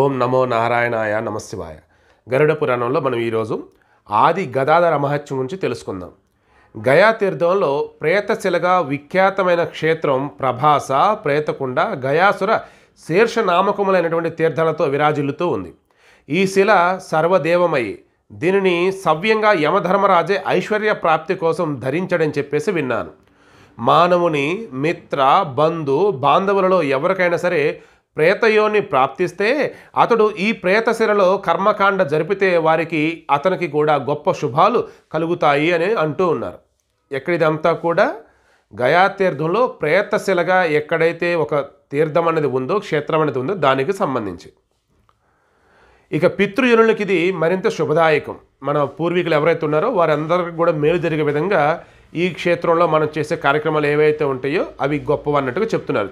ఓం నమో నారాయణాయ నమశివాయ గరుడ పురాణంలో మనం ఈరోజు ఆది గదాధర మహత్యం గురించి తెలుసుకుందాం గయా తీర్థంలో ప్రేతశిలగా విఖ్యాతమైన క్షేత్రం ప్రభాస ప్రేతకుండ గయాసుర శీర్ష నామకములైనటువంటి తీర్థాలతో విరాజిల్లుతూ ఉంది ఈ శిల సర్వదేవమయి దీనిని సవ్యంగా యమధర్మరాజే ఐశ్వర్య ప్రాప్తి కోసం ధరించడని చెప్పేసి విన్నాను మానవుని మిత్ర బంధు బాంధవులలో ఎవరికైనా సరే ప్రేతయోని ప్రాప్తిస్తే అతడు ఈ ప్రేతశిరలో కర్మకాండ జరిపితే వారికి అతనికి కూడా గొప్ప శుభాలు కలుగుతాయి అని అంటూ ఉన్నారు ఎక్కడిదంతా కూడా గయా తీర్థంలో ప్రేతశిలగా ఎక్కడైతే ఒక తీర్థం అనేది ఉందో క్షేత్రం అనేది ఉందో దానికి సంబంధించి ఇక పితృయునులకి ఇది మరింత శుభదాయకం మన పూర్వీకులు ఎవరైతే ఉన్నారో వారందరికీ కూడా మేలు జరిగే విధంగా ఈ క్షేత్రంలో మనం చేసే కార్యక్రమాలు ఏవైతే ఉంటాయో అవి గొప్పవన్నట్టుగా చెప్తున్నారు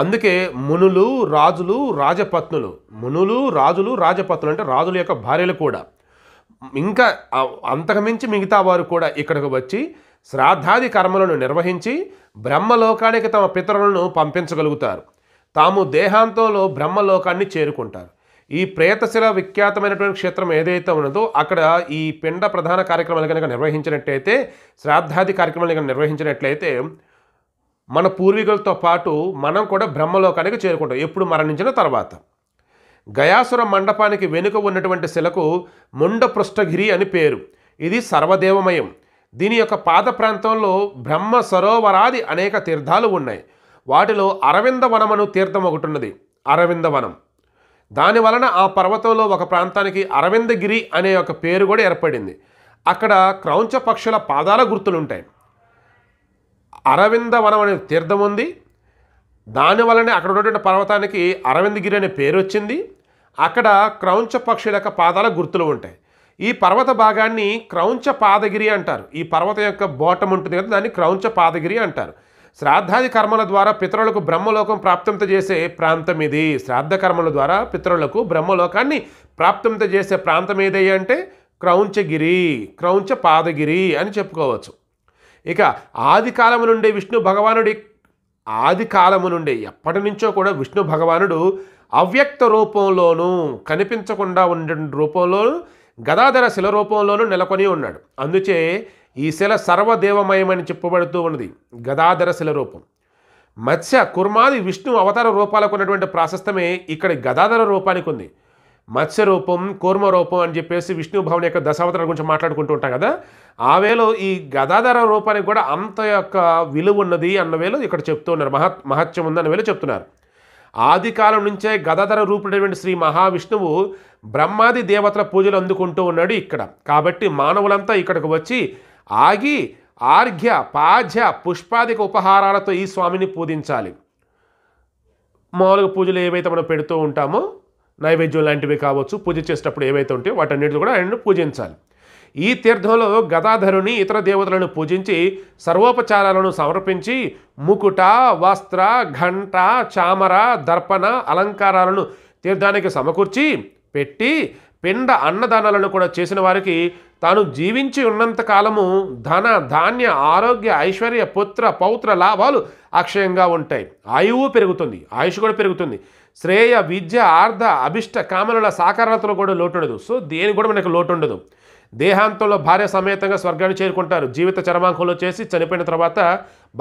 అందుకే మునులు రాజులు రాజపత్నులు మునులు రాజులు రాజపత్నులు అంటే రాజుల యొక్క భార్యలు కూడా ఇంకా అంతకుమించి మిగతా వారు కూడా ఇక్కడికి వచ్చి శ్రాద్ధాది కర్మలను నిర్వహించి బ్రహ్మలోకానికి తమ పితరులను పంపించగలుగుతారు తాము దేహాంతంలో బ్రహ్మలోకాన్ని చేరుకుంటారు ఈ ప్రేతశిల విఖ్యాతమైనటువంటి క్షేత్రం ఏదైతే ఉన్నదో అక్కడ ఈ పిండ ప్రధాన కార్యక్రమాలు కనుక నిర్వహించినట్టయితే శ్రాద్ధాది కార్యక్రమాలు కనుక నిర్వహించినట్లయితే మన పూర్వీకులతో పాటు మనం కూడా బ్రహ్మలోకానికి చేరుకుంటాం ఎప్పుడు మరణించిన తర్వాత గయాసుర మండపానికి వెనుక ఉన్నటువంటి శిలకు పృష్ఠగిరి అని పేరు ఇది సర్వదేవమయం దీని యొక్క పాద ప్రాంతంలో బ్రహ్మ సరోవరాది అనేక తీర్థాలు ఉన్నాయి వాటిలో అరవింద వనమను తీర్థం ఒకటి ఉన్నది అరవింద వనం దాని వలన ఆ పర్వతంలో ఒక ప్రాంతానికి అరవిందగిరి అనే ఒక పేరు కూడా ఏర్పడింది అక్కడ క్రౌంచ పక్షుల పాదాల గుర్తులుంటాయి వనం అనే తీర్థం ఉంది దానివల్లనే అక్కడ ఉన్నటువంటి పర్వతానికి అరవిందగిరి అనే పేరు వచ్చింది అక్కడ క్రౌంచ పక్షుల యొక్క పాదాల గుర్తులు ఉంటాయి ఈ పర్వత భాగాన్ని క్రౌంచ పాదగిరి అంటారు ఈ పర్వతం యొక్క బోటం ఉంటుంది కదా దాన్ని క్రౌంచ పాదగిరి అంటారు శ్రాద్ధాది కర్మల ద్వారా పితరులకు బ్రహ్మలోకం ప్రాప్తంత చేసే ప్రాంతం ఇది శ్రాద్ధ కర్మల ద్వారా పితరులకు బ్రహ్మలోకాన్ని ప్రాప్తంత చేసే ప్రాంతం ఏదయ్యంటే క్రౌంచగిరి క్రౌంచ పాదగిరి అని చెప్పుకోవచ్చు ఇక ఆది కాలము నుండే విష్ణు భగవానుడి ఆది కాలము నుండే ఎప్పటి నుంచో కూడా విష్ణు భగవానుడు అవ్యక్త రూపంలోనూ కనిపించకుండా ఉండే రూపంలోనూ గదాధర శిల రూపంలోనూ నెలకొని ఉన్నాడు అందుచే ఈ శిల సర్వదేవమయమని చెప్పబడుతూ ఉన్నది గదాధర శిల రూపం మత్స్య కుర్మాది విష్ణు అవతార రూపాలకు ఉన్నటువంటి ప్రాశస్తమే ఇక్కడ గదాధర రూపానికి ఉంది మత్స్యరూపం కూర్మరూపం అని చెప్పేసి విష్ణు భవన్ యొక్క దశావతారం గురించి మాట్లాడుకుంటూ ఉంటాం కదా ఆ వేలో ఈ గదాధర రూపానికి కూడా అంత యొక్క విలువ ఉన్నది అన్న వేలు ఇక్కడ చెప్తూ ఉన్నారు మహత్ మహత్యం అన్న వేలు చెప్తున్నారు ఆది కాలం నుంచే గదాధర రూపుడైనటువంటి శ్రీ మహావిష్ణువు బ్రహ్మాది దేవతల పూజలు అందుకుంటూ ఉన్నాడు ఇక్కడ కాబట్టి మానవులంతా ఇక్కడికి వచ్చి ఆగి ఆర్ఘ్య పాధ్య పుష్పాదిక ఉపహారాలతో ఈ స్వామిని పూజించాలి మామూలుగా పూజలు ఏవైతే మనం పెడుతూ ఉంటామో నైవేద్యం లాంటివి కావచ్చు పూజ చేసేటప్పుడు ఏవైతే ఉంటే వాటన్నిటిని కూడా ఆయనను పూజించాలి ఈ తీర్థంలో గదాధరుని ఇతర దేవతలను పూజించి సర్వోపచారాలను సమర్పించి ముకుట వస్త్ర ఘంట చామర దర్పణ అలంకారాలను తీర్థానికి సమకూర్చి పెట్టి పిండ అన్నదానాలను కూడా చేసిన వారికి తాను జీవించి ఉన్నంత కాలము ధన ధాన్య ఆరోగ్య ఐశ్వర్య పుత్ర పౌత్ర లాభాలు అక్షయంగా ఉంటాయి ఆయువు పెరుగుతుంది ఆయుష్ కూడా పెరుగుతుంది శ్రేయ విద్య ఆర్ధ అభిష్ట కామనుల సాకారతలో కూడా లోటు ఉండదు సో దేని కూడా మనకు లోటు ఉండదు దేహాంతంలో భార్య సమేతంగా స్వర్గాన్ని చేరుకుంటారు జీవిత చరమాంకంలో చేసి చనిపోయిన తర్వాత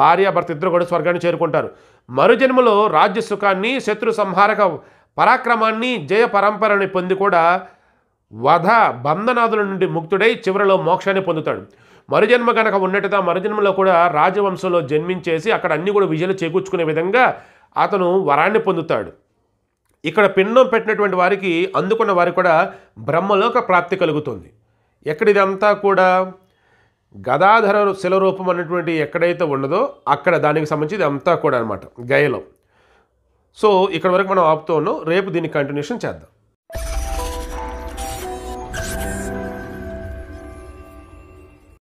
భార్య భర్త ఇద్దరు కూడా స్వర్గాన్ని చేరుకుంటారు మరుజన్మలో రాజ్య సుఖాన్ని శత్రు సంహారక పరాక్రమాన్ని జయ పరంపరని పొంది కూడా వధ బంధనాదుల నుండి ముక్తుడై చివరిలో మోక్షాన్ని పొందుతాడు మరుజన్మ కనుక ఉన్నట్టుగా మరుజన్మలో కూడా రాజవంశంలో జన్మించేసి అక్కడ అన్నీ కూడా విజయలు చేకూర్చుకునే విధంగా అతను వరాన్ని పొందుతాడు ఇక్కడ పిండం పెట్టినటువంటి వారికి అందుకున్న వారికి కూడా బ్రహ్మలోక ప్రాప్తి కలుగుతుంది ఎక్కడిదంతా కూడా గదాధర శిలరూపం అన్నటువంటి ఎక్కడైతే ఉండదో అక్కడ దానికి సంబంధించి అంతా కూడా అనమాట గయలో సో ఇక్కడ వరకు మనం ఆపుతూ ఉన్నాం రేపు దీన్ని కంటిన్యూషన్ చేద్దాం